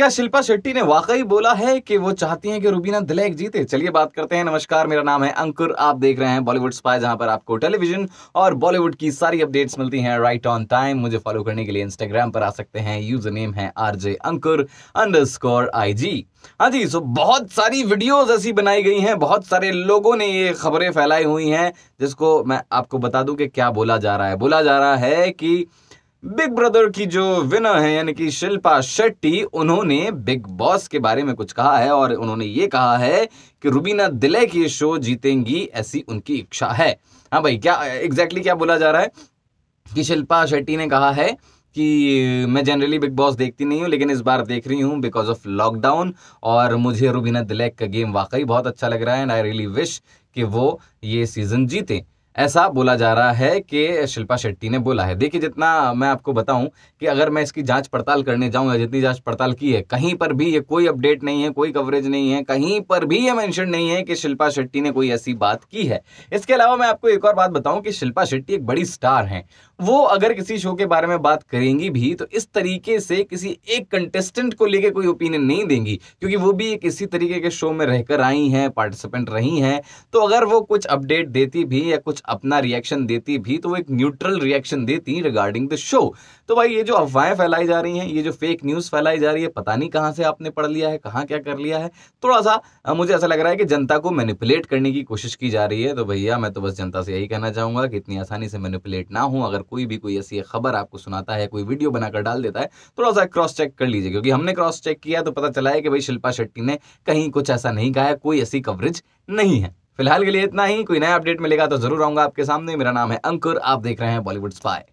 क्या शिल्पा शेट्टी ने वाकई बोला है कि वो चाहती हैं कि रूबीना दिलैक जीते चलिए बात करते हैं नमस्कार मेरा नाम है अंकुर आप देख रहे हैं बॉलीवुड स्पाई जहां पर आपको टेलीविजन और बॉलीवुड की सारी अपडेट्स मिलती हैं राइट ऑन टाइम मुझे फॉलो करने के लिए इंस्टाग्राम पर आ सकते हैं यूजर नेम है R J Ankur underscore I G हाँ जी सो बहुत सारी वीडियोज ऐसी बनाई गई हैं बहुत सारे लोगों ने ये खबरें फैलाई हुई हैं जिसको मैं आपको बता दूं कि क्या बोला जा रहा है बोला जा रहा है कि बिग ब्रदर की जो विनर है यानी कि शिल्पा शेट्टी उन्होंने बिग बॉस के बारे में कुछ कहा है और उन्होंने ये कहा है कि रुबीना दिले की शो जीतेंगी ऐसी उनकी इच्छा है हाँ भाई क्या एग्जैक्टली exactly क्या बोला जा रहा है कि शिल्पा शेट्टी ने कहा है कि मैं जनरली बिग बॉस देखती नहीं हूँ लेकिन इस बार देख रही हूँ बिकॉज ऑफ लॉकडाउन और मुझे रुबीना दिलैक का गेम वाकई बहुत अच्छा लग रहा है एंड आई रियली विश कि वो ये सीज़न जीतें ऐसा बोला जा रहा है कि शिल्पा शेट्टी ने बोला है देखिए जितना मैं आपको बताऊं कि अगर मैं इसकी जांच पड़ताल करने जाऊंगा जितनी जांच पड़ताल की है कहीं पर भी ये कोई अपडेट नहीं है कोई कवरेज नहीं है कहीं पर भी ये मेंशन नहीं है कि शिल्पा शेट्टी ने कोई ऐसी बात की है इसके अलावा मैं आपको एक और बात बताऊं कि शिल्पा शेट्टी एक बड़ी स्टार है वो अगर किसी शो के बारे में बात करेंगी भी तो इस तरीके से किसी एक कंटेस्टेंट को लेकर कोई ओपिनियन नहीं देंगी क्योंकि वो भी एक इसी तरीके के शो में रहकर आई हैं पार्टिसिपेंट रही हैं तो अगर वो कुछ अपडेट देती भी या कुछ कुछ अपना रिएक्शन देती भी तो वो एक न्यूट्रल रिएक्शन देती रिगार्डिंग द शो तो भाई ये जो अफवाहें फैलाई जा रही हैं ये जो फेक न्यूज़ फैलाई जा रही है पता नहीं कहाँ से आपने पढ़ लिया है कहाँ क्या कर लिया है थोड़ा सा मुझे ऐसा लग रहा है कि जनता को मैनिपुलेट करने की कोशिश की जा रही है तो भैया मैं तो बस जनता से यही कहना चाहूंगा कि इतनी आसानी से मैनिपुलेट ना हो अगर कोई भी कोई ऐसी खबर आपको सुनाता है कोई वीडियो बनाकर डाल देता है थोड़ा सा क्रॉस चेक कर लीजिए क्योंकि हमने क्रॉस चेक किया तो पता चला है कि भाई शिल्पा शेट्टी ने कहीं कुछ ऐसा नहीं कहा है कोई ऐसी कवरेज नहीं है फिलहाल के लिए इतना ही कोई नया अपडेट मिलेगा तो जरूर आऊंगा आपके सामने मेरा नाम है अंकुर आप देख रहे हैं बॉलीवुड स्पाई